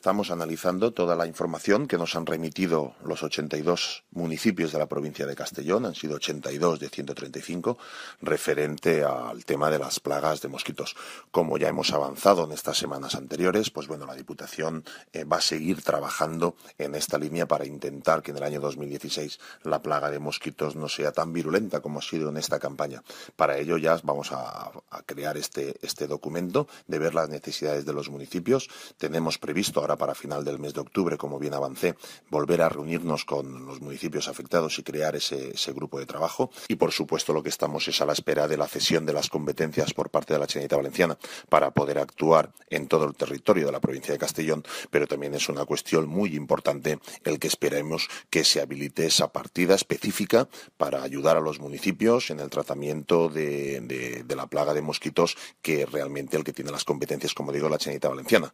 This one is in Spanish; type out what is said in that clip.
estamos analizando toda la información que nos han remitido los 82 municipios de la provincia de Castellón, han sido 82 de 135, referente al tema de las plagas de mosquitos. Como ya hemos avanzado en estas semanas anteriores, pues bueno, la Diputación eh, va a seguir trabajando en esta línea para intentar que en el año 2016 la plaga de mosquitos no sea tan virulenta como ha sido en esta campaña. Para ello ya vamos a, a crear este, este documento de ver las necesidades de los municipios. Tenemos previsto ahora para final del mes de octubre, como bien avancé, volver a reunirnos con los municipios afectados y crear ese, grupo de trabajo. Y, por supuesto, lo que estamos es a la espera de la cesión de las competencias por parte de la Chenita Valenciana para poder actuar en todo el territorio de la provincia de Castellón, pero también es una cuestión muy importante el que esperemos que se habilite esa partida específica para ayudar a los municipios en el tratamiento de, la plaga de mosquitos que realmente el que tiene las competencias, como digo, la Chenita Valenciana.